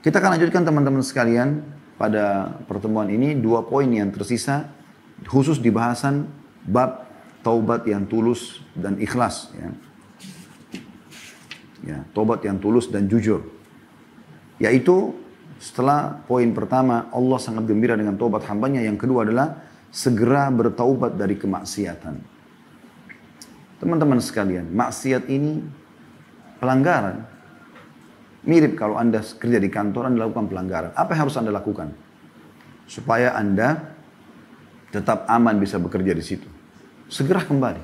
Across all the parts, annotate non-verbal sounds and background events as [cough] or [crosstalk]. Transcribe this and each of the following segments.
Kita akan lanjutkan teman-teman sekalian pada pertemuan ini dua poin yang tersisa khusus di bahasan bab taubat yang tulus dan ikhlas ya. Ya, taubat yang tulus dan jujur. Yaitu setelah poin pertama Allah sangat gembira dengan taubat hambanya, yang kedua adalah segera bertaubat dari kemaksiatan. Teman-teman sekalian, maksiat ini pelanggaran, Mirip kalau Anda kerja di kantor, Anda lakukan pelanggaran. Apa yang harus Anda lakukan? Supaya Anda tetap aman bisa bekerja di situ. Segera kembali.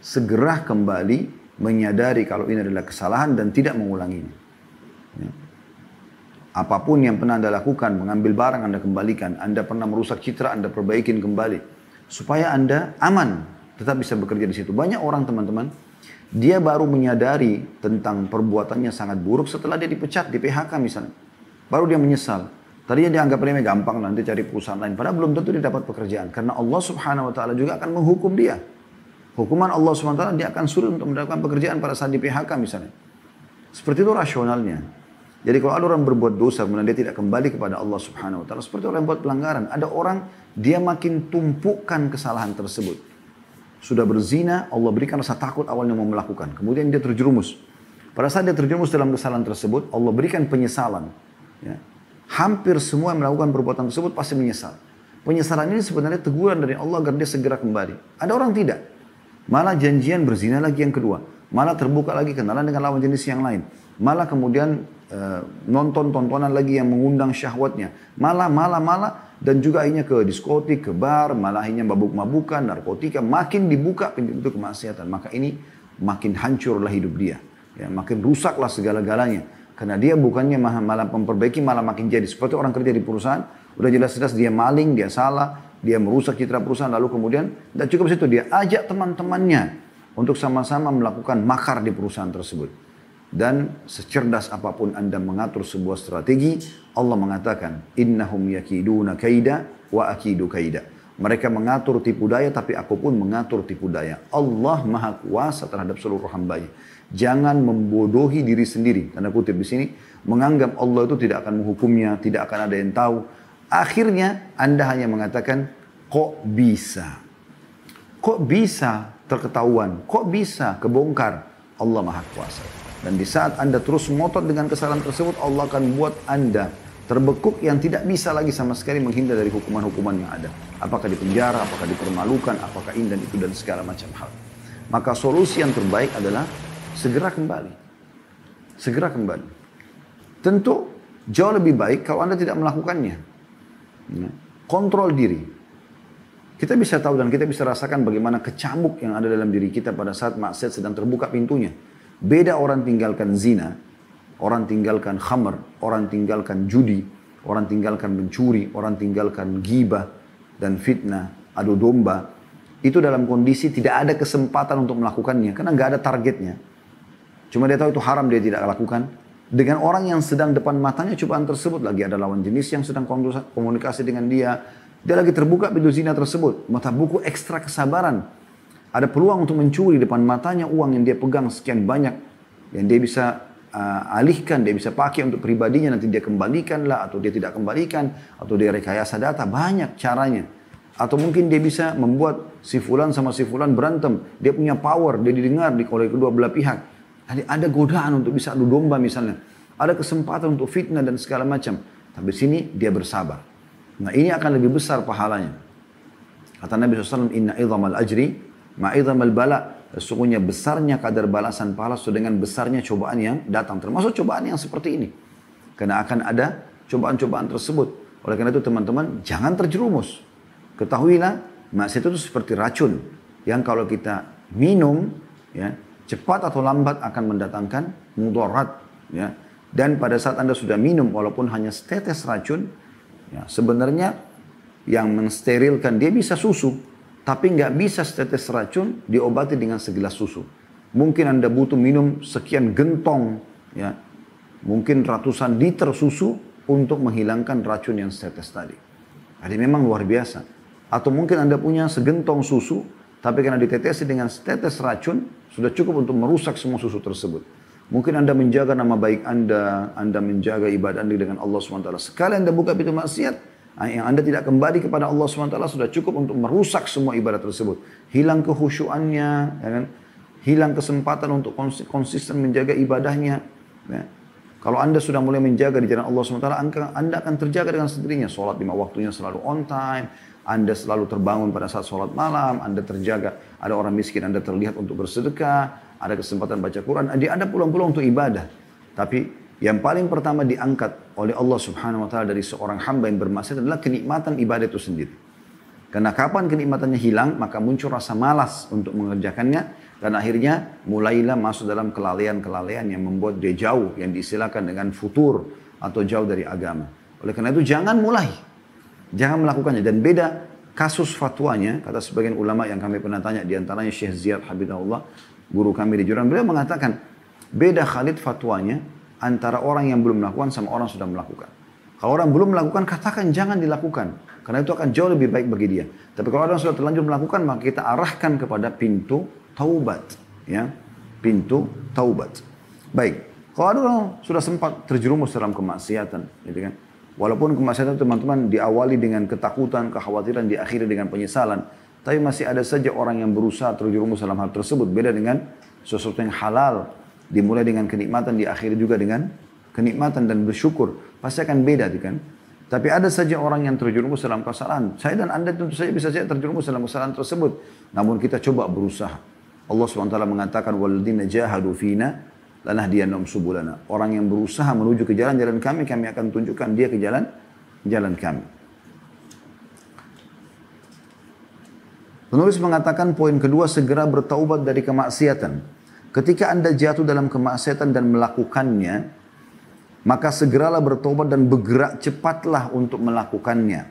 Segera kembali menyadari kalau ini adalah kesalahan dan tidak mengulanginya. Ya. Apapun yang pernah Anda lakukan, mengambil barang Anda kembalikan, Anda pernah merusak citra Anda perbaikin kembali. Supaya Anda aman, tetap bisa bekerja di situ. Banyak orang teman-teman, dia baru menyadari tentang perbuatannya sangat buruk setelah dia dipecat, di PHK misalnya. Baru dia menyesal. Tadi dia anggap remeh gampang nanti cari perusahaan lain. Padahal belum tentu dia dapat pekerjaan. Karena Allah subhanahu wa ta'ala juga akan menghukum dia. Hukuman Allah subhanahu wa ta'ala dia akan suruh untuk mendapatkan pekerjaan pada saat di PHK misalnya. Seperti itu rasionalnya. Jadi kalau ada orang berbuat dosa kemudian dia tidak kembali kepada Allah Subhanahu wa taala seperti orang yang buat pelanggaran, ada orang dia makin tumpukan kesalahan tersebut sudah berzina, Allah berikan rasa takut awalnya mau melakukan. Kemudian dia terjerumus. Pada saat dia terjerumus dalam kesalahan tersebut, Allah berikan penyesalan. Ya. Hampir semua yang melakukan perbuatan tersebut pasti menyesal. Penyesalan ini sebenarnya teguran dari Allah agar dia segera kembali. Ada orang tidak. Malah janjian berzina lagi yang kedua. Malah terbuka lagi kenalan dengan lawan jenis yang lain. Malah kemudian e, nonton tontonan lagi yang mengundang syahwatnya. Malah, malah, malah dan juga akhirnya ke diskotik, ke bar, malah akhirnya mabuk-mabukan, narkotika, makin dibuka pintu-pintu kemaksiatan. Maka ini makin hancurlah hidup dia. Ya, makin rusaklah segala-galanya. Karena dia bukannya malah, malah memperbaiki, malah makin jadi. Seperti orang kerja di perusahaan, udah jelas-jelas dia maling, dia salah, dia merusak citra perusahaan, lalu kemudian, tidak cukup situ, dia ajak teman-temannya untuk sama-sama melakukan makar di perusahaan tersebut. Dan secerdas apapun Anda mengatur sebuah strategi, Allah mengatakan, Innahum yakiduna kaida wa akidu kaida. Mereka mengatur tipu daya, tapi aku pun mengatur tipu daya. Allah maha kuasa terhadap seluruh hambanya. Jangan membodohi diri sendiri. Tanda kutip di sini, menganggap Allah itu tidak akan menghukumnya, tidak akan ada yang tahu. Akhirnya Anda hanya mengatakan, kok bisa? Kok bisa terketahuan? Kok bisa kebongkar? Allah maha kuasa. Dan di saat Anda terus ngotot dengan kesalahan tersebut, Allah akan buat Anda terbekuk yang tidak bisa lagi sama sekali menghindar dari hukuman-hukuman yang ada. Apakah di penjara, apakah dipermalukan, apakah ini dan itu dan segala macam hal. Maka solusi yang terbaik adalah segera kembali. Segera kembali. Tentu jauh lebih baik kalau Anda tidak melakukannya. Ya. Kontrol diri. Kita bisa tahu dan kita bisa rasakan bagaimana kecambuk yang ada dalam diri kita pada saat maksiat sedang terbuka pintunya. Beda orang tinggalkan zina, orang tinggalkan khamar, orang tinggalkan judi, orang tinggalkan mencuri, orang tinggalkan gibah dan fitnah, adu domba. Itu dalam kondisi tidak ada kesempatan untuk melakukannya karena nggak ada targetnya. Cuma dia tahu itu haram dia tidak lakukan. Dengan orang yang sedang depan matanya cobaan tersebut lagi ada lawan jenis yang sedang komunikasi dengan dia. Dia lagi terbuka pintu zina tersebut. Mata buku ekstra kesabaran ada peluang untuk mencuri depan matanya uang yang dia pegang sekian banyak yang dia bisa uh, alihkan, dia bisa pakai untuk pribadinya nanti dia kembalikan lah atau dia tidak kembalikan atau dia rekayasa data banyak caranya. Atau mungkin dia bisa membuat si fulan sama si fulan berantem, dia punya power, dia didengar di oleh kedua belah pihak. Jadi ada godaan untuk bisa adu domba misalnya. Ada kesempatan untuk fitnah dan segala macam. Tapi sini dia bersabar. Nah ini akan lebih besar pahalanya. Kata Nabi SAW, Inna al ajri Ma'idham al-bala. Sesungguhnya besarnya kadar balasan pahala sesuai dengan besarnya cobaan yang datang. Termasuk cobaan yang seperti ini. Karena akan ada cobaan-cobaan tersebut. Oleh karena itu teman-teman jangan terjerumus. Ketahuilah maksiat itu seperti racun. Yang kalau kita minum ya cepat atau lambat akan mendatangkan mudarat ya dan pada saat Anda sudah minum walaupun hanya setetes racun ya sebenarnya yang mensterilkan dia bisa susu tapi nggak bisa setetes racun diobati dengan segelas susu. Mungkin Anda butuh minum sekian gentong, ya, mungkin ratusan liter susu untuk menghilangkan racun yang setetes tadi. Jadi memang luar biasa. Atau mungkin Anda punya segentong susu, tapi karena ditetesi dengan setetes racun, sudah cukup untuk merusak semua susu tersebut. Mungkin Anda menjaga nama baik Anda, Anda menjaga ibadah Anda dengan Allah SWT. Sekali Anda buka pintu maksiat, Ah, yang Anda tidak kembali kepada Allah SWT sudah cukup untuk merusak semua ibadah tersebut. Hilang kehusuannya ya kan? hilang kesempatan untuk konsisten menjaga ibadahnya. Ya. Kalau Anda sudah mulai menjaga di jalan Allah SWT, Anda akan terjaga dengan sendirinya. Sholat lima waktunya selalu on time, Anda selalu terbangun pada saat sholat malam, Anda terjaga. Ada orang miskin, Anda terlihat untuk bersedekah, ada kesempatan baca Quran, Anda pulang-pulang untuk ibadah. Tapi yang paling pertama diangkat oleh Allah Subhanahu wa taala dari seorang hamba yang bermaksiat adalah kenikmatan ibadah itu sendiri. Karena kapan kenikmatannya hilang, maka muncul rasa malas untuk mengerjakannya dan akhirnya mulailah masuk dalam kelalaian-kelalaian yang membuat dia jauh yang disilakan dengan futur atau jauh dari agama. Oleh karena itu jangan mulai. Jangan melakukannya dan beda kasus fatwanya kata sebagian ulama yang kami pernah tanya di antaranya Syekh Ziyad Habibullah guru kami di Jurang beliau mengatakan beda Khalid fatwanya antara orang yang belum melakukan sama orang sudah melakukan. Kalau orang belum melakukan, katakan jangan dilakukan. Karena itu akan jauh lebih baik bagi dia. Tapi kalau orang sudah terlanjur melakukan, maka kita arahkan kepada pintu taubat. Ya, pintu taubat. Baik, kalau ada orang sudah sempat terjerumus dalam kemaksiatan, gitu kan? Walaupun kemaksiatan teman-teman diawali dengan ketakutan, kekhawatiran, diakhiri dengan penyesalan. Tapi masih ada saja orang yang berusaha terjerumus dalam hal tersebut. Beda dengan sesuatu yang halal Dimulai dengan kenikmatan, diakhiri juga dengan kenikmatan dan bersyukur. Pasti akan beda kan. Tapi ada saja orang yang terjerumus dalam kesalahan. Saya dan Anda tentu saja bisa saja terjerumus dalam kesalahan tersebut. Namun kita coba berusaha. Allah SWT mengatakan, وَالَّذِينَ جَاهَدُوا فِينَا لَنَهْدِيَنَّهُمْ subulana Orang yang berusaha menuju ke jalan-jalan kami, kami akan tunjukkan dia ke jalan jalan kami. Penulis mengatakan poin kedua segera bertaubat dari kemaksiatan. Ketika Anda jatuh dalam kemaksiatan dan melakukannya, maka segeralah bertobat dan bergerak cepatlah untuk melakukannya.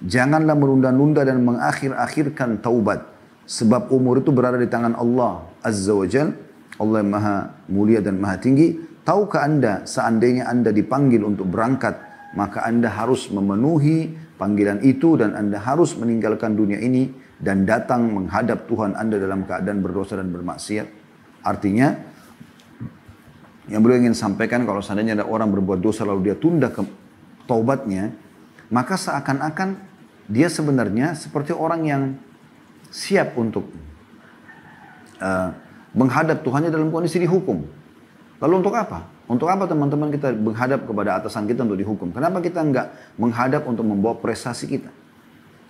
Janganlah merunda-nunda dan mengakhir-akhirkan taubat. Sebab umur itu berada di tangan Allah Azza wa Jal. Allah yang maha mulia dan maha tinggi. Tahukah anda seandainya anda dipanggil untuk berangkat. Maka anda harus memenuhi panggilan itu dan anda harus meninggalkan dunia ini. Dan datang menghadap Tuhan anda dalam keadaan berdosa dan bermaksiat. Artinya yang beliau ingin sampaikan kalau seandainya ada orang berbuat dosa lalu dia tunda ke taubatnya, maka seakan-akan dia sebenarnya seperti orang yang siap untuk uh, menghadap Tuhannya dalam kondisi dihukum. Lalu untuk apa? Untuk apa teman-teman kita menghadap kepada atasan kita untuk dihukum? Kenapa kita nggak menghadap untuk membawa prestasi kita?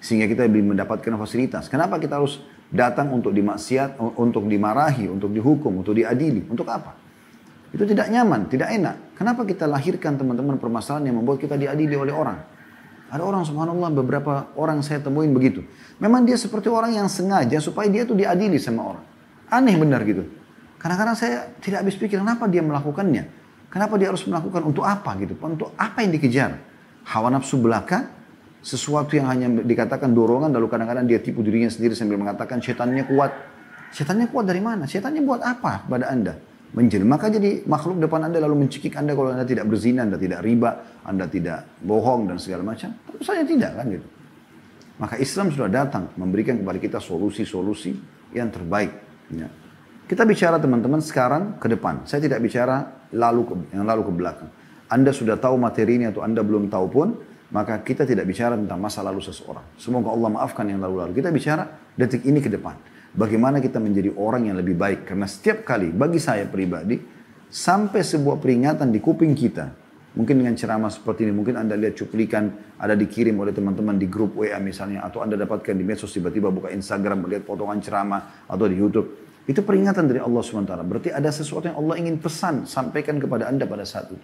Sehingga kita lebih mendapatkan fasilitas. Kenapa kita harus datang untuk dimaksiat, untuk dimarahi, untuk dihukum, untuk diadili. Untuk apa? Itu tidak nyaman, tidak enak. Kenapa kita lahirkan teman-teman permasalahan yang membuat kita diadili oleh orang? Ada orang subhanallah beberapa orang saya temuin begitu. Memang dia seperti orang yang sengaja supaya dia tuh diadili sama orang. Aneh benar gitu. Kadang-kadang saya tidak habis pikir kenapa dia melakukannya. Kenapa dia harus melakukan untuk apa gitu. Untuk apa yang dikejar? Hawa nafsu belaka sesuatu yang hanya dikatakan dorongan lalu kadang-kadang dia tipu dirinya sendiri sambil mengatakan setannya kuat. Setannya kuat dari mana? Setannya buat apa pada Anda? Menjelma maka jadi makhluk depan Anda lalu mencekik Anda kalau Anda tidak berzina, Anda tidak riba, Anda tidak bohong dan segala macam. Tentu saja tidak kan gitu. Maka Islam sudah datang memberikan kepada kita solusi-solusi yang terbaik. Ya. Kita bicara teman-teman sekarang ke depan. Saya tidak bicara lalu ke, yang lalu ke belakang. Anda sudah tahu materi ini atau Anda belum tahu pun, maka kita tidak bicara tentang masa lalu seseorang. Semoga Allah maafkan yang lalu-lalu. Kita bicara detik ini ke depan. Bagaimana kita menjadi orang yang lebih baik. Karena setiap kali bagi saya pribadi, sampai sebuah peringatan di kuping kita, mungkin dengan ceramah seperti ini, mungkin Anda lihat cuplikan ada dikirim oleh teman-teman di grup WA misalnya, atau Anda dapatkan di medsos tiba-tiba buka Instagram, melihat potongan ceramah, atau di Youtube. Itu peringatan dari Allah SWT. Berarti ada sesuatu yang Allah ingin pesan, sampaikan kepada Anda pada saat itu.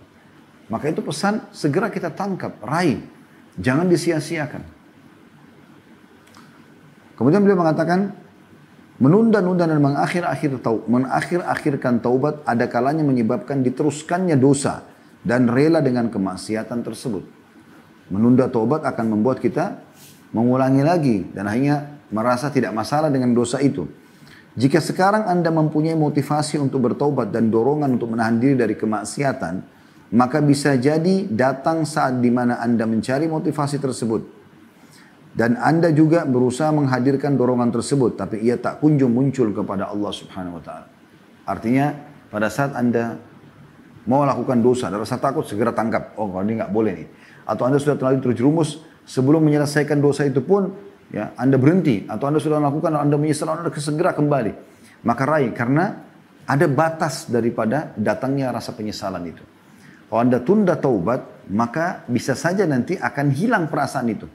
Maka itu pesan segera kita tangkap, raih. Jangan disia-siakan. Kemudian beliau mengatakan, menunda-nunda dan mengakhir-akhir tau, mengakhir akhirkan taubat ada kalanya menyebabkan diteruskannya dosa dan rela dengan kemaksiatan tersebut. Menunda taubat akan membuat kita mengulangi lagi dan hanya merasa tidak masalah dengan dosa itu. Jika sekarang Anda mempunyai motivasi untuk bertaubat dan dorongan untuk menahan diri dari kemaksiatan, maka bisa jadi datang saat di mana Anda mencari motivasi tersebut. Dan Anda juga berusaha menghadirkan dorongan tersebut, tapi ia tak kunjung muncul kepada Allah Subhanahu wa Ta'ala. Artinya, pada saat Anda mau lakukan dosa, ada rasa takut, segera tangkap. Oh, ini nggak boleh nih. Atau Anda sudah terlalu terjerumus, sebelum menyelesaikan dosa itu pun, ya Anda berhenti. Atau Anda sudah melakukan, Anda menyesal, Anda segera kembali. Maka raih, karena ada batas daripada datangnya rasa penyesalan itu. Kalau Anda tunda taubat, maka bisa saja nanti akan hilang perasaan itu.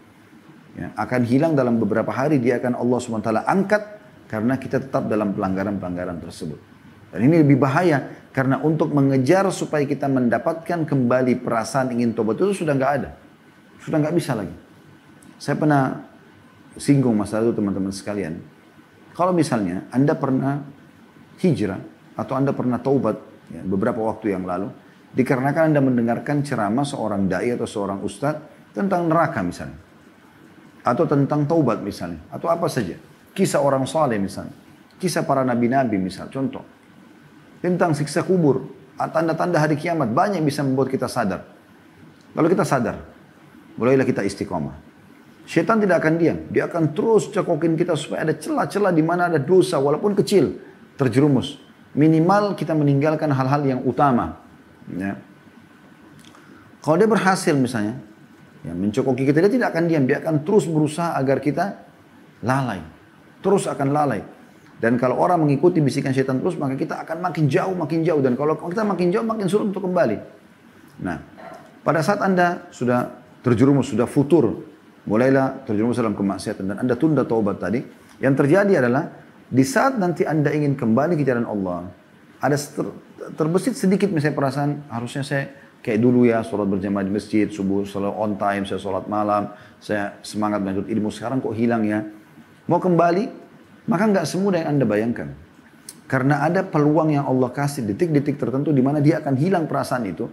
Ya, akan hilang dalam beberapa hari, dia akan Allah SWT angkat karena kita tetap dalam pelanggaran-pelanggaran tersebut. Dan ini lebih bahaya karena untuk mengejar supaya kita mendapatkan kembali perasaan ingin taubat itu sudah nggak ada. Sudah nggak bisa lagi. Saya pernah singgung masalah itu teman-teman sekalian. Kalau misalnya Anda pernah hijrah atau Anda pernah taubat ya, beberapa waktu yang lalu, Dikarenakan Anda mendengarkan ceramah seorang dai atau seorang ustaz tentang neraka misalnya. Atau tentang taubat misalnya. Atau apa saja. Kisah orang soleh misalnya. Kisah para nabi-nabi misalnya. Contoh. Tentang siksa kubur. Tanda-tanda hari kiamat. Banyak bisa membuat kita sadar. Lalu kita sadar. Mulailah kita istiqomah. Syaitan tidak akan diam. Dia akan terus cekokin kita supaya ada celah-celah di mana ada dosa walaupun kecil terjerumus. Minimal kita meninggalkan hal-hal yang utama. Ya. Kalau dia berhasil misalnya, ya mencokoki kita, dia tidak akan diam. Dia akan terus berusaha agar kita lalai. Terus akan lalai. Dan kalau orang mengikuti bisikan setan terus, maka kita akan makin jauh, makin jauh. Dan kalau kita makin jauh, makin sulit untuk kembali. Nah, pada saat Anda sudah terjerumus, sudah futur, mulailah terjerumus dalam kemaksiatan. Dan Anda tunda taubat tadi. Yang terjadi adalah, di saat nanti Anda ingin kembali ke jalan Allah, ada terbesit sedikit misalnya perasaan harusnya saya kayak dulu ya sholat berjamaah di masjid subuh sholat on time saya sholat malam saya semangat menuntut ilmu sekarang kok hilang ya mau kembali maka nggak semudah yang anda bayangkan karena ada peluang yang Allah kasih detik-detik tertentu di mana dia akan hilang perasaan itu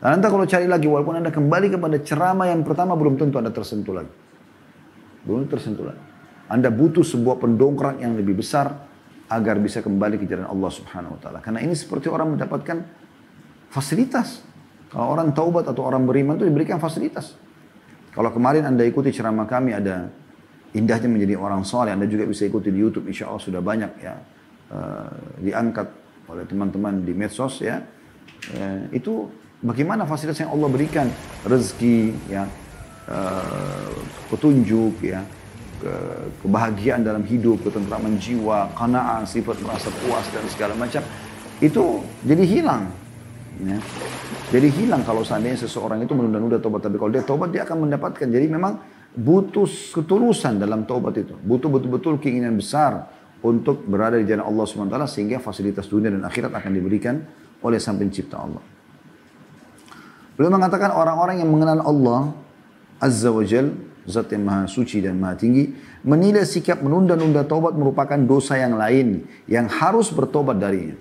dan nanti kalau cari lagi walaupun anda kembali kepada ceramah yang pertama belum tentu anda tersentuh lagi belum tersentuh lagi anda butuh sebuah pendongkrak yang lebih besar agar bisa kembali ke jalan Allah Subhanahu wa taala. Karena ini seperti orang mendapatkan fasilitas. Kalau orang taubat atau orang beriman itu diberikan fasilitas. Kalau kemarin Anda ikuti ceramah kami ada indahnya menjadi orang soleh, Anda juga bisa ikuti di YouTube, insya Allah sudah banyak ya uh, diangkat oleh teman-teman di medsos ya. Uh, itu bagaimana fasilitas yang Allah berikan, rezeki ya, uh, petunjuk ya, ke, kebahagiaan dalam hidup, ketentraman jiwa, kanaan, sifat merasa puas dan segala macam itu jadi hilang. Ya. Jadi hilang kalau seandainya seseorang itu menunda-nunda tobat. Tapi kalau dia tobat dia akan mendapatkan. Jadi memang butuh ketulusan dalam tobat itu. Butuh betul-betul keinginan besar untuk berada di jalan Allah SWT sehingga fasilitas dunia dan akhirat akan diberikan oleh sang pencipta Allah. Beliau mengatakan orang-orang yang mengenal Allah Azza wa Jal zat yang maha suci dan maha tinggi, menilai sikap menunda-nunda taubat merupakan dosa yang lain yang harus bertobat darinya.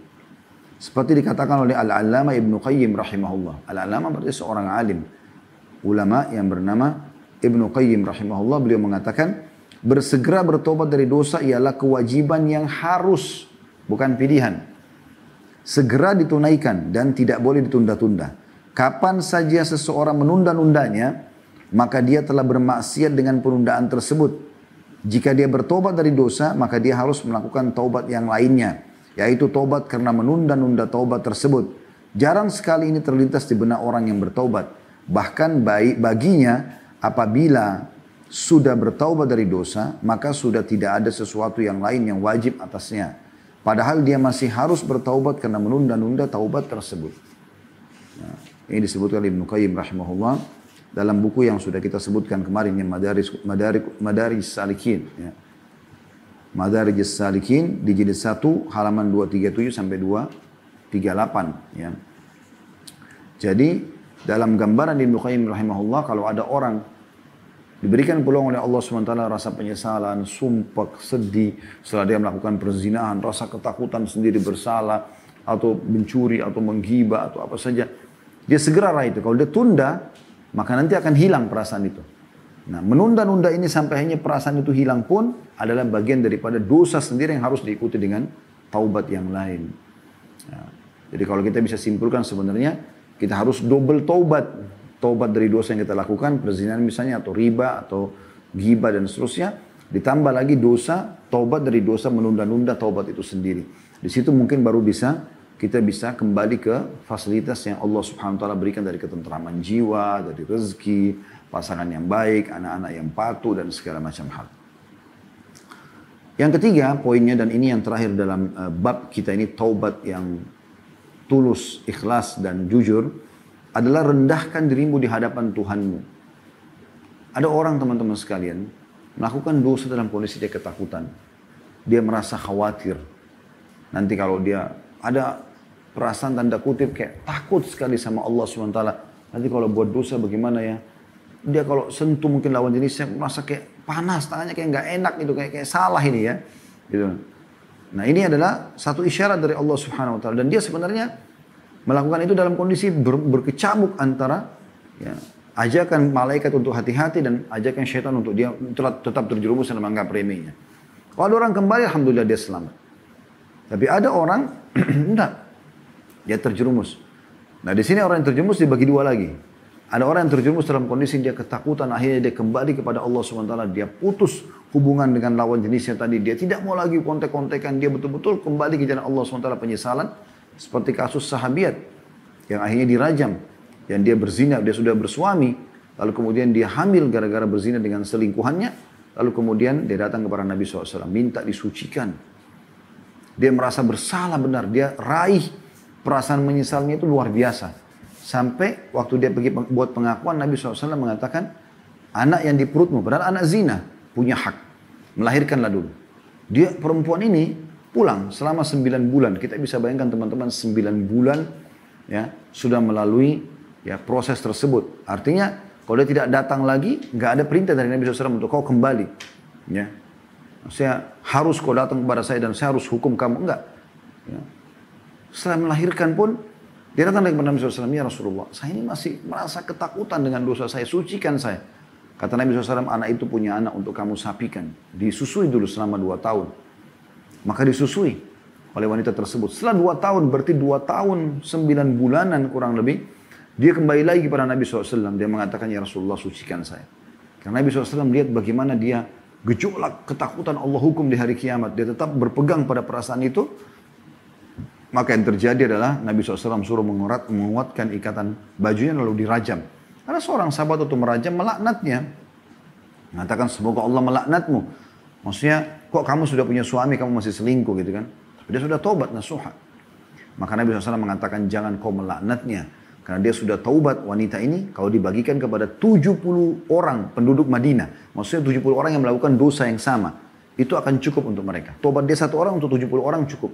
Seperti dikatakan oleh Al-Allama Ibn Qayyim rahimahullah. Al-Allama berarti seorang alim. Ulama yang bernama Ibn Qayyim rahimahullah beliau mengatakan bersegera bertobat dari dosa ialah kewajiban yang harus bukan pilihan segera ditunaikan dan tidak boleh ditunda-tunda. Kapan saja seseorang menunda-nundanya, maka dia telah bermaksiat dengan penundaan tersebut. Jika dia bertobat dari dosa, maka dia harus melakukan taubat yang lainnya, yaitu taubat karena menunda-nunda taubat tersebut. Jarang sekali ini terlintas di benak orang yang bertobat. Bahkan baik baginya apabila sudah bertaubat dari dosa, maka sudah tidak ada sesuatu yang lain yang wajib atasnya. Padahal dia masih harus bertaubat karena menunda-nunda taubat tersebut. Nah, ini disebutkan Ibnu Qayyim rahimahullah dalam buku yang sudah kita sebutkan kemarin yang Madaris Madaris Madaris Salikin ya. Madarij Salikin di jilid 1 halaman 237 sampai 238 ya. Jadi dalam gambaran Ibnu Qayyim rahimahullah kalau ada orang diberikan peluang oleh Allah SWT rasa penyesalan, sumpah, sedih setelah dia melakukan perzinahan, rasa ketakutan sendiri bersalah atau mencuri atau menggibah atau apa saja. Dia segera raih itu. Kalau dia tunda, maka nanti akan hilang perasaan itu. Nah, menunda-nunda ini sampai hanya perasaan itu hilang pun adalah bagian daripada dosa sendiri yang harus diikuti dengan taubat yang lain. Nah, jadi kalau kita bisa simpulkan sebenarnya kita harus double taubat. Taubat dari dosa yang kita lakukan, perzinahan misalnya atau riba atau ghibah dan seterusnya. Ditambah lagi dosa, taubat dari dosa menunda-nunda taubat itu sendiri. Di situ mungkin baru bisa kita bisa kembali ke fasilitas yang Allah Subhanahu wa taala berikan dari ketentraman jiwa, dari rezeki, pasangan yang baik, anak-anak yang patuh dan segala macam hal. Yang ketiga poinnya dan ini yang terakhir dalam eh, bab kita ini taubat yang tulus, ikhlas dan jujur adalah rendahkan dirimu di hadapan Tuhanmu. Ada orang teman-teman sekalian melakukan dosa dalam kondisi dia ketakutan. Dia merasa khawatir. Nanti kalau dia ada perasaan tanda kutip kayak takut sekali sama Allah SWT. Nanti kalau buat dosa bagaimana ya? Dia kalau sentuh mungkin lawan jenisnya merasa kayak panas, tangannya kayak nggak enak gitu, kayak kayak salah ini ya. Gitu. Nah ini adalah satu isyarat dari Allah Subhanahu Wa Taala dan dia sebenarnya melakukan itu dalam kondisi ber, berkecamuk antara ya, ajakan malaikat untuk hati-hati dan ajakan syaitan untuk dia tetap terjerumus dan menganggap remehnya. Kalau ada orang kembali, alhamdulillah dia selamat. Tapi ada orang, [clears throat] enggak, dia terjerumus. Nah di sini orang yang terjerumus dibagi dua lagi. Ada orang yang terjerumus dalam kondisi dia ketakutan, akhirnya dia kembali kepada Allah SWT. Dia putus hubungan dengan lawan jenisnya tadi. Dia tidak mau lagi kontek-kontekan, dia betul-betul kembali ke jalan Allah SWT penyesalan. Seperti kasus sahabiat yang akhirnya dirajam. Yang dia berzina, dia sudah bersuami. Lalu kemudian dia hamil gara-gara berzina dengan selingkuhannya. Lalu kemudian dia datang kepada Nabi SAW, minta disucikan. Dia merasa bersalah benar, dia raih perasaan menyesalnya itu luar biasa. Sampai waktu dia pergi buat pengakuan, Nabi SAW mengatakan, anak yang di perutmu, padahal anak zina, punya hak. Melahirkanlah dulu. Dia perempuan ini pulang selama sembilan bulan. Kita bisa bayangkan teman-teman 9 bulan ya sudah melalui ya proses tersebut. Artinya kalau dia tidak datang lagi, nggak ada perintah dari Nabi SAW untuk kau kembali. Ya. Saya harus kau datang kepada saya dan saya harus hukum kamu. Enggak. Ya. Setelah melahirkan pun, dia datang kepada Nabi SAW, Ya Rasulullah, saya ini masih merasa ketakutan dengan dosa saya, sucikan saya. Kata Nabi SAW, anak itu punya anak untuk kamu sapikan. Disusui dulu selama dua tahun. Maka disusui oleh wanita tersebut. Setelah dua tahun, berarti dua tahun, sembilan bulanan kurang lebih, dia kembali lagi kepada Nabi SAW. Dia mengatakan, Ya Rasulullah, sucikan saya. Karena Nabi SAW melihat bagaimana dia gejolak ketakutan Allah hukum di hari kiamat. Dia tetap berpegang pada perasaan itu. Maka yang terjadi adalah Nabi SAW suruh mengurat, menguatkan ikatan bajunya lalu dirajam. Ada seorang sahabat itu merajam melaknatnya. Mengatakan semoga Allah melaknatmu. Maksudnya kok kamu sudah punya suami kamu masih selingkuh gitu kan. Tapi dia sudah taubat nasuha. Maka Nabi SAW mengatakan jangan kau melaknatnya. Karena dia sudah taubat wanita ini kalau dibagikan kepada 70 orang penduduk Madinah. Maksudnya 70 orang yang melakukan dosa yang sama. Itu akan cukup untuk mereka. Tobat dia satu orang untuk 70 orang cukup.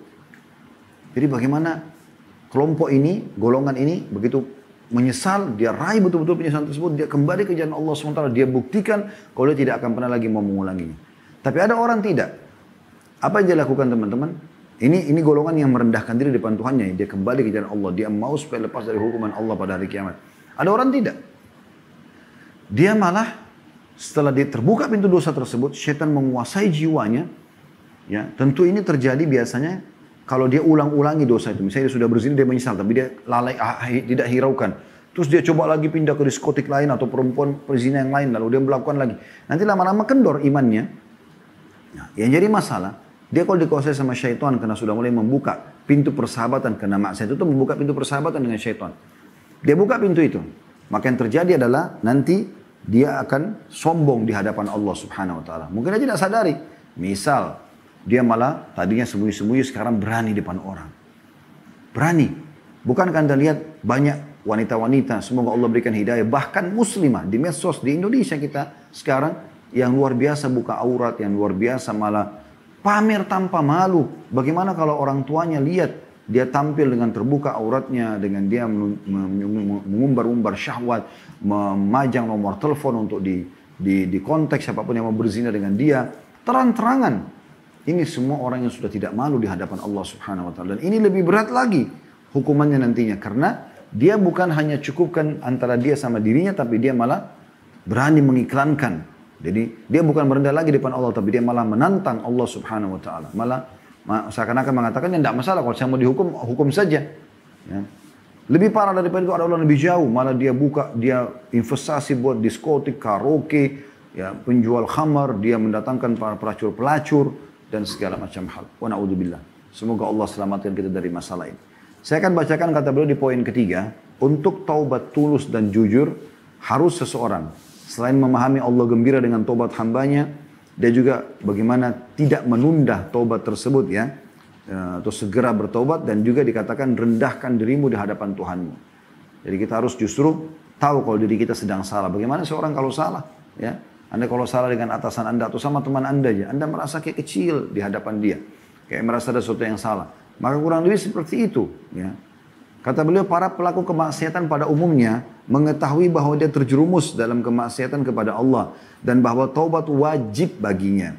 Jadi bagaimana kelompok ini, golongan ini begitu menyesal, dia raih betul-betul penyesalan tersebut, dia kembali ke jalan Allah sementara dia buktikan kalau dia tidak akan pernah lagi mau mengulanginya. Tapi ada orang tidak. Apa yang dia lakukan teman-teman? Ini ini golongan yang merendahkan diri depan Tuhannya. Dia kembali ke jalan Allah. Dia mau supaya lepas dari hukuman Allah pada hari kiamat. Ada orang tidak. Dia malah setelah dia terbuka pintu dosa tersebut, setan menguasai jiwanya. Ya, tentu ini terjadi biasanya kalau dia ulang-ulangi dosa itu, misalnya dia sudah berzina dia menyesal tapi dia lalai ah, ah, tidak hiraukan. Terus dia coba lagi pindah ke diskotik lain atau perempuan perzina yang lain lalu dia melakukan lagi. Nanti lama-lama kendor imannya. Nah, yang jadi masalah, dia kalau dikuasai sama syaitan karena sudah mulai membuka pintu persahabatan karena maksiat itu membuka pintu persahabatan dengan syaitan. Dia buka pintu itu. Maka yang terjadi adalah nanti dia akan sombong di hadapan Allah Subhanahu wa taala. Mungkin aja tidak sadari. Misal dia malah tadinya sembunyi-sembunyi sekarang berani depan orang. Berani. Bukankah Anda lihat banyak wanita-wanita, semoga Allah berikan hidayah, bahkan muslimah di medsos di Indonesia kita sekarang yang luar biasa buka aurat, yang luar biasa malah pamer tanpa malu. Bagaimana kalau orang tuanya lihat dia tampil dengan terbuka auratnya, dengan dia mengumbar-umbar syahwat, memajang nomor telepon untuk di, di, di konteks siapapun yang mau berzina dengan dia, terang-terangan ini semua orang yang sudah tidak malu di hadapan Allah Subhanahu wa taala. Dan ini lebih berat lagi hukumannya nantinya karena dia bukan hanya cukupkan antara dia sama dirinya tapi dia malah berani mengiklankan. Jadi dia bukan merendah lagi di depan Allah tapi dia malah menantang Allah Subhanahu wa taala. Malah seakan-akan mengatakan ya tidak masalah kalau saya mau dihukum hukum saja. Ya. Lebih parah daripada itu ada orang lebih jauh malah dia buka dia investasi buat diskotik, karaoke, ya penjual khamar, dia mendatangkan para pelacur-pelacur, dan segala macam hal. Wa na'udzubillah. Semoga Allah selamatkan kita dari masalah ini. Saya akan bacakan kata beliau di poin ketiga. Untuk taubat tulus dan jujur, harus seseorang selain memahami Allah gembira dengan taubat hambanya, dia juga bagaimana tidak menunda taubat tersebut ya, eh, atau segera bertobat dan juga dikatakan rendahkan dirimu di hadapan Tuhanmu. Jadi kita harus justru tahu kalau diri kita sedang salah. Bagaimana seorang kalau salah ya, anda kalau salah dengan atasan Anda atau sama teman Anda aja, Anda merasa kayak kecil di hadapan dia. Kayak merasa ada sesuatu yang salah. Maka kurang lebih seperti itu. Ya. Kata beliau, para pelaku kemaksiatan pada umumnya mengetahui bahwa dia terjerumus dalam kemaksiatan kepada Allah dan bahwa taubat wajib baginya.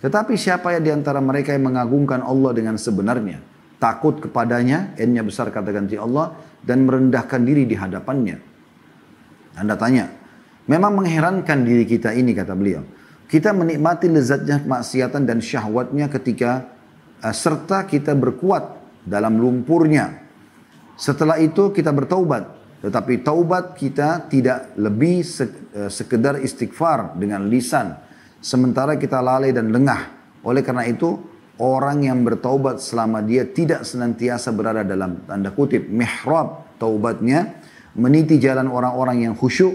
Tetapi siapa yang diantara mereka yang mengagungkan Allah dengan sebenarnya, takut kepadanya, n-nya besar kata ganti Allah, dan merendahkan diri di hadapannya. Anda tanya, Memang mengherankan diri kita ini kata beliau. Kita menikmati lezatnya maksiatan dan syahwatnya ketika uh, serta kita berkuat dalam lumpurnya. Setelah itu kita bertaubat, tetapi taubat kita tidak lebih eh, sekedar istighfar dengan lisan, sementara kita lalai dan lengah. Oleh karena itu, orang yang bertaubat selama dia tidak senantiasa berada dalam tanda kutip mihrab taubatnya, meniti jalan orang-orang yang khusyuk,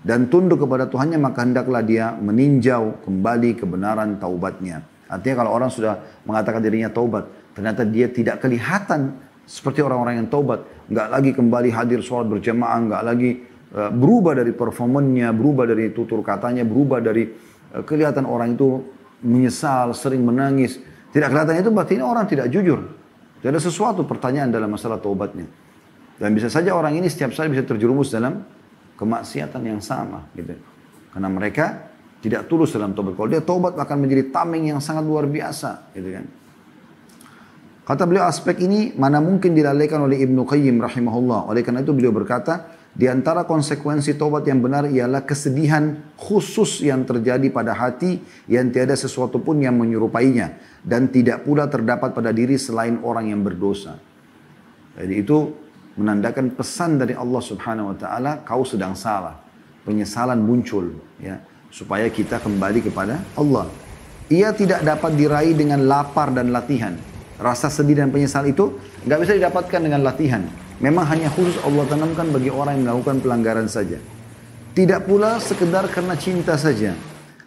dan tunduk kepada Tuhannya maka hendaklah dia meninjau kembali kebenaran taubatnya. Artinya kalau orang sudah mengatakan dirinya taubat, ternyata dia tidak kelihatan seperti orang-orang yang taubat, Enggak lagi kembali hadir sholat berjamaah, enggak lagi eh, berubah dari performannya, berubah dari tutur katanya, berubah dari eh, kelihatan orang itu menyesal, sering menangis. Tidak kelihatan itu berarti ini orang tidak jujur. Tidak ada sesuatu pertanyaan dalam masalah taubatnya. Dan bisa saja orang ini setiap saat bisa terjerumus dalam kemaksiatan yang sama gitu. Karena mereka tidak tulus dalam tobat. Kalau dia tobat akan menjadi tameng yang sangat luar biasa gitu kan. Kata beliau aspek ini mana mungkin dilalaikan oleh Ibnu Qayyim rahimahullah. Oleh karena itu beliau berkata, di antara konsekuensi tobat yang benar ialah kesedihan khusus yang terjadi pada hati yang tiada sesuatu pun yang menyerupainya dan tidak pula terdapat pada diri selain orang yang berdosa. Jadi itu menandakan pesan dari Allah Subhanahu wa taala kau sedang salah. Penyesalan muncul ya supaya kita kembali kepada Allah. Ia tidak dapat diraih dengan lapar dan latihan. Rasa sedih dan penyesalan itu nggak bisa didapatkan dengan latihan. Memang hanya khusus Allah tanamkan bagi orang yang melakukan pelanggaran saja. Tidak pula sekedar karena cinta saja.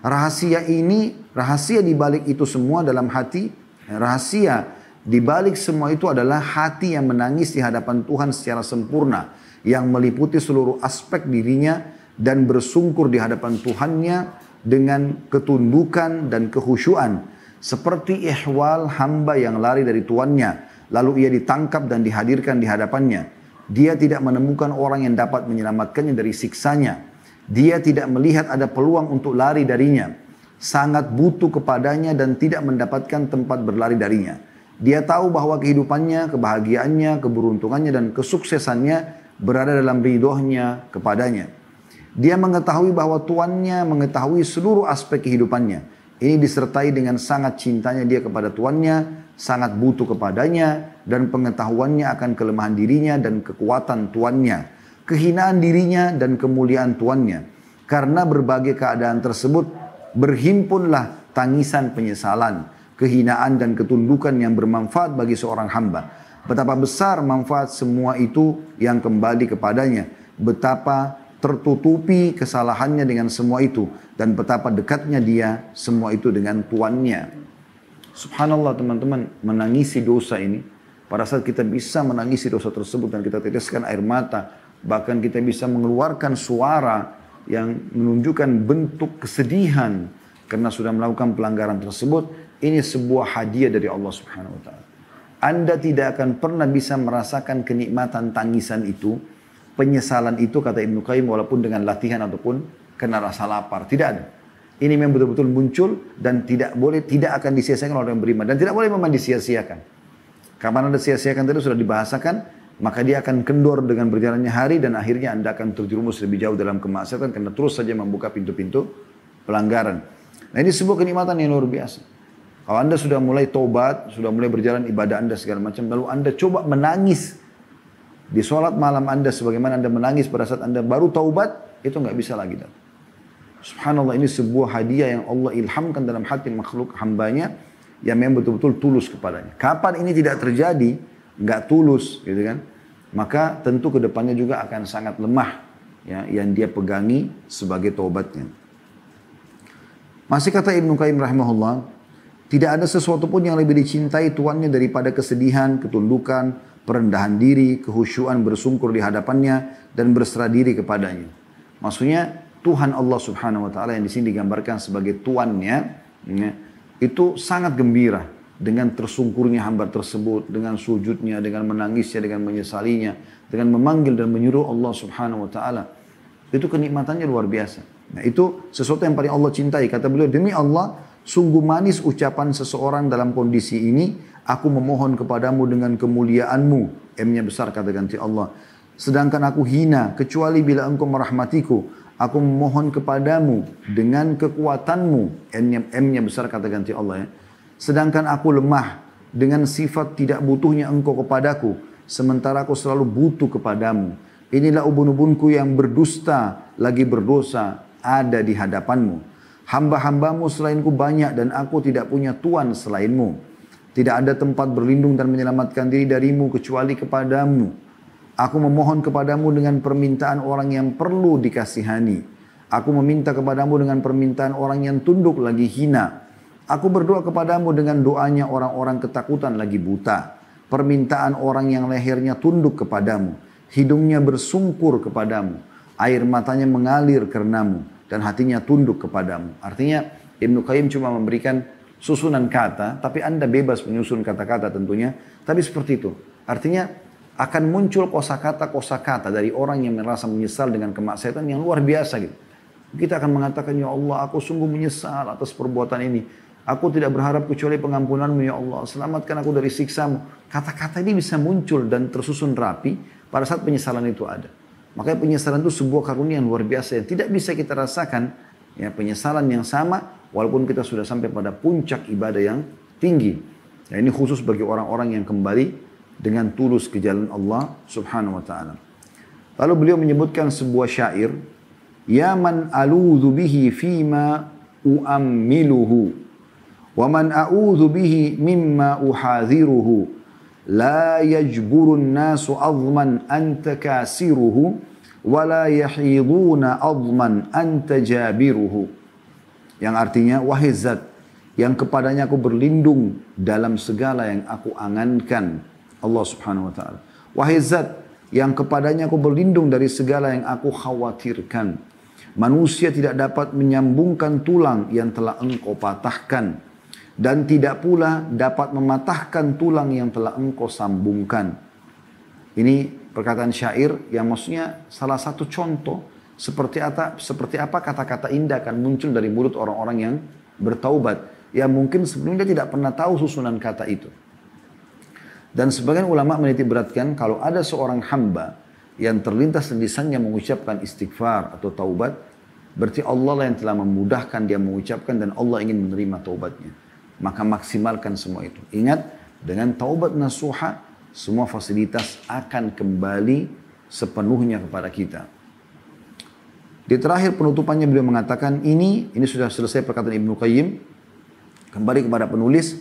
Rahasia ini, rahasia di balik itu semua dalam hati, rahasia di balik semua itu adalah hati yang menangis di hadapan Tuhan secara sempurna, yang meliputi seluruh aspek dirinya dan bersungkur di hadapan Tuhannya dengan ketundukan dan kehusuan, seperti ihwal hamba yang lari dari tuannya, lalu ia ditangkap dan dihadirkan di hadapannya. Dia tidak menemukan orang yang dapat menyelamatkannya dari siksanya. Dia tidak melihat ada peluang untuk lari darinya. Sangat butuh kepadanya dan tidak mendapatkan tempat berlari darinya dia tahu bahwa kehidupannya, kebahagiaannya, keberuntungannya, dan kesuksesannya berada dalam ridhonya kepadanya. Dia mengetahui bahwa tuannya mengetahui seluruh aspek kehidupannya. Ini disertai dengan sangat cintanya dia kepada tuannya, sangat butuh kepadanya, dan pengetahuannya akan kelemahan dirinya dan kekuatan tuannya, kehinaan dirinya dan kemuliaan tuannya. Karena berbagai keadaan tersebut, berhimpunlah tangisan penyesalan kehinaan dan ketundukan yang bermanfaat bagi seorang hamba. Betapa besar manfaat semua itu yang kembali kepadanya. Betapa tertutupi kesalahannya dengan semua itu. Dan betapa dekatnya dia semua itu dengan tuannya. Subhanallah teman-teman menangisi dosa ini. Pada saat kita bisa menangisi dosa tersebut dan kita teteskan air mata. Bahkan kita bisa mengeluarkan suara yang menunjukkan bentuk kesedihan karena sudah melakukan pelanggaran tersebut ini sebuah hadiah dari Allah Subhanahu wa taala. Anda tidak akan pernah bisa merasakan kenikmatan tangisan itu, penyesalan itu kata Ibnu Qayyim walaupun dengan latihan ataupun kena rasa lapar, tidak ada. Ini memang betul-betul muncul dan tidak boleh tidak akan disia-siakan oleh orang beriman dan tidak boleh memang disia-siakan. Kapan Anda sia-siakan tadi sudah dibahasakan, maka dia akan kendor dengan berjalannya hari dan akhirnya Anda akan terjerumus lebih jauh dalam kemaksiatan karena terus saja membuka pintu-pintu pelanggaran. Nah ini sebuah kenikmatan yang luar biasa. Kalau Anda sudah mulai tobat, sudah mulai berjalan ibadah Anda segala macam, lalu Anda coba menangis di sholat malam Anda sebagaimana Anda menangis pada saat Anda baru taubat, itu nggak bisa lagi. Subhanallah ini sebuah hadiah yang Allah ilhamkan dalam hati makhluk hambanya yang memang betul-betul tulus kepadanya. Kapan ini tidak terjadi, nggak tulus gitu kan, maka tentu kedepannya juga akan sangat lemah ya, yang dia pegangi sebagai taubatnya. Masih kata Ibnu Qayyim rahimahullah, tidak ada sesuatu pun yang lebih dicintai tuannya daripada kesedihan, ketundukan, perendahan diri, kehusyuan bersungkur di hadapannya dan berserah diri kepadanya. Maksudnya Tuhan Allah Subhanahu wa taala yang di sini digambarkan sebagai tuannya ya, itu sangat gembira dengan tersungkurnya hamba tersebut, dengan sujudnya, dengan menangisnya, dengan menyesalinya, dengan memanggil dan menyuruh Allah Subhanahu wa taala. Itu kenikmatannya luar biasa. Nah, itu sesuatu yang paling Allah cintai. Kata beliau, demi Allah, Sungguh manis ucapan seseorang dalam kondisi ini. Aku memohon kepadamu dengan kemuliaanmu. M-nya besar kata ganti Allah. Sedangkan aku hina, kecuali bila engkau merahmatiku. Aku memohon kepadamu dengan kekuatanmu. M-nya, M-nya besar kata ganti Allah ya. Sedangkan aku lemah, dengan sifat tidak butuhnya engkau kepadaku. Sementara aku selalu butuh kepadamu. Inilah ubun-ubunku yang berdusta, lagi berdosa, ada di hadapanmu. Hamba-hambamu selainku banyak dan aku tidak punya tuan selainmu. Tidak ada tempat berlindung dan menyelamatkan diri darimu kecuali kepadamu. Aku memohon kepadamu dengan permintaan orang yang perlu dikasihani. Aku meminta kepadamu dengan permintaan orang yang tunduk lagi hina. Aku berdoa kepadamu dengan doanya orang-orang ketakutan lagi buta. Permintaan orang yang lehernya tunduk kepadamu. Hidungnya bersungkur kepadamu. Air matanya mengalir karenamu dan hatinya tunduk kepadamu. Artinya Ibnu Qayyim cuma memberikan susunan kata, tapi Anda bebas menyusun kata-kata tentunya, tapi seperti itu. Artinya akan muncul kosakata-kosakata dari orang yang merasa menyesal dengan kemaksiatan yang luar biasa gitu. Kita akan mengatakan, Ya Allah, aku sungguh menyesal atas perbuatan ini. Aku tidak berharap kecuali pengampunanmu ya Allah. Selamatkan aku dari siksamu. Kata-kata ini bisa muncul dan tersusun rapi pada saat penyesalan itu ada. Makanya penyesalan itu sebuah karunia yang luar biasa yang tidak bisa kita rasakan ya penyesalan yang sama walaupun kita sudah sampai pada puncak ibadah yang tinggi. Ya, ini khusus bagi orang-orang yang kembali dengan tulus ke jalan Allah Subhanahu wa taala. Lalu beliau menyebutkan sebuah syair, "Ya man aludhu bihi fima uammiluhu wa man a'udhu bihi mimma لا يجبر الناس عظما أن تكاسره ولا يحيضون عظما أن تجابره yang artinya wahai yang kepadanya aku berlindung dalam segala yang aku angankan Allah subhanahu wa ta'ala wahai yang kepadanya aku berlindung dari segala yang aku khawatirkan manusia tidak dapat menyambungkan tulang yang telah engkau patahkan dan tidak pula dapat mematahkan tulang yang telah engkau sambungkan. Ini perkataan syair yang maksudnya salah satu contoh seperti apa seperti apa kata-kata indah akan muncul dari mulut orang-orang yang bertaubat yang mungkin sebelumnya tidak pernah tahu susunan kata itu. Dan sebagian ulama meniti beratkan kalau ada seorang hamba yang terlintas lisannya mengucapkan istighfar atau taubat, berarti Allah lah yang telah memudahkan dia mengucapkan dan Allah ingin menerima taubatnya. Maka maksimalkan semua itu. Ingat, dengan taubat nasuha, semua fasilitas akan kembali sepenuhnya kepada kita. Di terakhir penutupannya beliau mengatakan ini, ini sudah selesai perkataan Ibnu Qayyim. Kembali kepada penulis,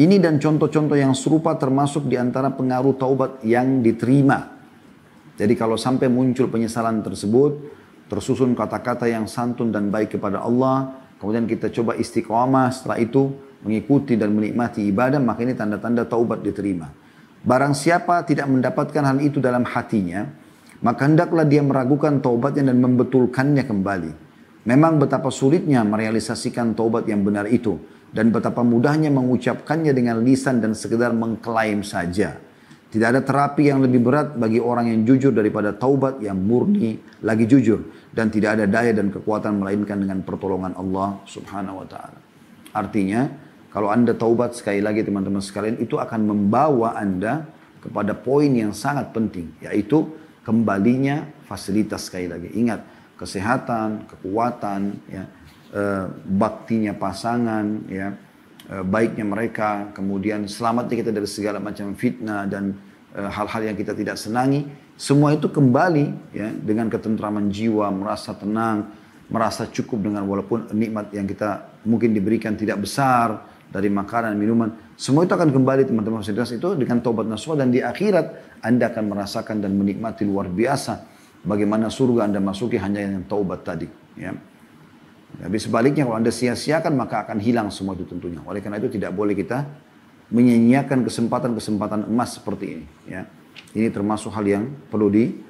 ini dan contoh-contoh yang serupa termasuk di antara pengaruh taubat yang diterima. Jadi kalau sampai muncul penyesalan tersebut, tersusun kata-kata yang santun dan baik kepada Allah, kemudian kita coba istiqomah setelah itu mengikuti dan menikmati ibadah, maka ini tanda-tanda taubat diterima. Barang siapa tidak mendapatkan hal itu dalam hatinya, maka hendaklah dia meragukan taubatnya dan membetulkannya kembali. Memang betapa sulitnya merealisasikan taubat yang benar itu dan betapa mudahnya mengucapkannya dengan lisan dan sekedar mengklaim saja. Tidak ada terapi yang lebih berat bagi orang yang jujur daripada taubat yang murni lagi jujur dan tidak ada daya dan kekuatan melainkan dengan pertolongan Allah Subhanahu wa taala. Artinya, kalau Anda taubat sekali lagi teman-teman sekalian, itu akan membawa Anda kepada poin yang sangat penting, yaitu kembalinya fasilitas sekali lagi. Ingat, kesehatan, kekuatan, ya, e, baktinya pasangan, ya, e, baiknya mereka, kemudian selamatnya kita dari segala macam fitnah dan eh, hal-hal e, yang kita tidak senangi, semua itu kembali ya dengan ketentraman jiwa, merasa tenang, merasa cukup dengan walaupun nikmat yang kita mungkin diberikan tidak besar, dari makanan, minuman, semua itu akan kembali teman-teman solidaritas itu dengan tobat nasuha dan di akhirat Anda akan merasakan dan menikmati luar biasa bagaimana surga Anda masuki hanya dengan taubat tadi. Ya. Tapi sebaliknya kalau Anda sia-siakan maka akan hilang semua itu tentunya. Oleh karena itu tidak boleh kita menyia-nyiakan kesempatan-kesempatan emas seperti ini. Ya. Ini termasuk hal yang perlu di